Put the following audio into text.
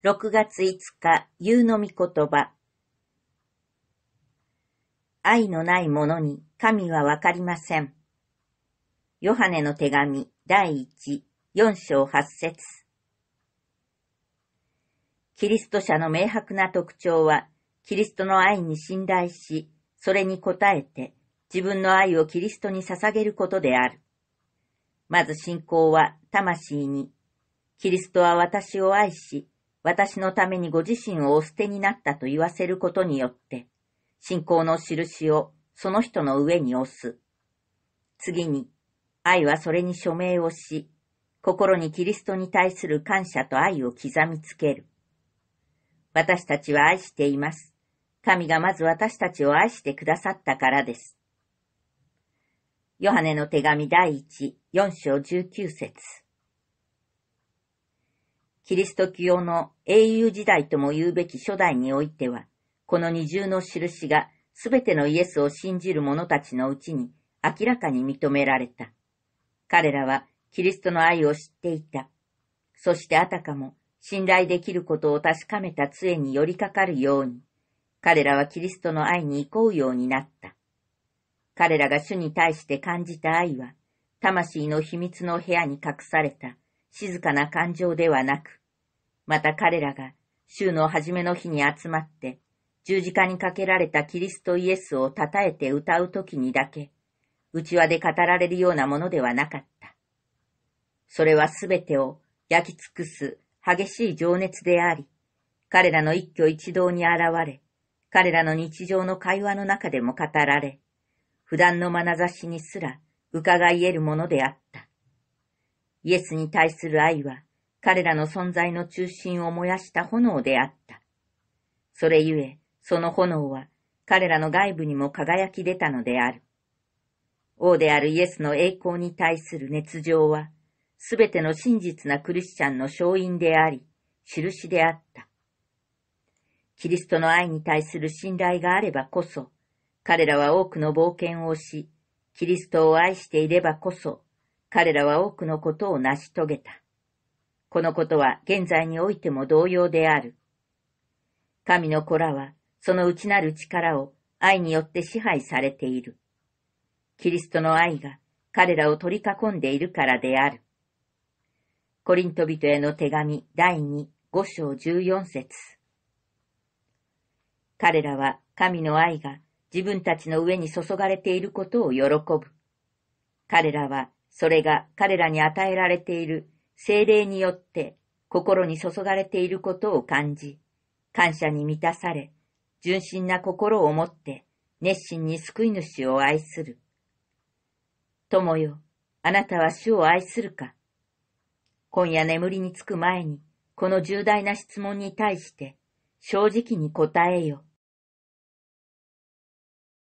六月五日、夕の御言葉。愛のない者に神はわかりません。ヨハネの手紙第一、四章八節。キリスト者の明白な特徴は、キリストの愛に信頼し、それに応えて、自分の愛をキリストに捧げることである。まず信仰は魂に、キリストは私を愛し、私のためにご自身をお捨てになったと言わせることによって、信仰の印をその人の上に押す。次に、愛はそれに署名をし、心にキリストに対する感謝と愛を刻みつける。私たちは愛しています。神がまず私たちを愛してくださったからです。ヨハネの手紙第1、4章19節キリスト教の英雄時代とも言うべき初代においては、この二重の印がすべてのイエスを信じる者たちのうちに明らかに認められた。彼らはキリストの愛を知っていた。そしてあたかも信頼できることを確かめた杖に寄りかかるように、彼らはキリストの愛に行こうようになった。彼らが主に対して感じた愛は、魂の秘密の部屋に隠された静かな感情ではなく、また彼らが週の初めの日に集まって、十字架にかけられたキリストイエスを称えて歌うときにだけ、内輪で語られるようなものではなかった。それはすべてを焼き尽くす激しい情熱であり、彼らの一挙一動に現れ、彼らの日常の会話の中でも語られ、普段の眼差しにすら伺い得るものであった。イエスに対する愛は、彼らの存在の中心を燃やした炎であった。それゆえ、その炎は、彼らの外部にも輝き出たのである。王であるイエスの栄光に対する熱情は、すべての真実なクリスチャンの勝因であり、印であった。キリストの愛に対する信頼があればこそ、彼らは多くの冒険をし、キリストを愛していればこそ、彼らは多くのことを成し遂げた。このことは現在においても同様である。神の子らは、その内なる力を愛によって支配されている。キリストの愛が彼らを取り囲んでいるからである。コリント人への手紙第2、5章14節彼らは神の愛が自分たちの上に注がれていることを喜ぶ。彼らはそれが彼らに与えられている精霊によって心に注がれていることを感じ、感謝に満たされ、純真な心を持って熱心に救い主を愛する。友よ、あなたは主を愛するか今夜眠りにつく前に、この重大な質問に対して、正直に答えよ。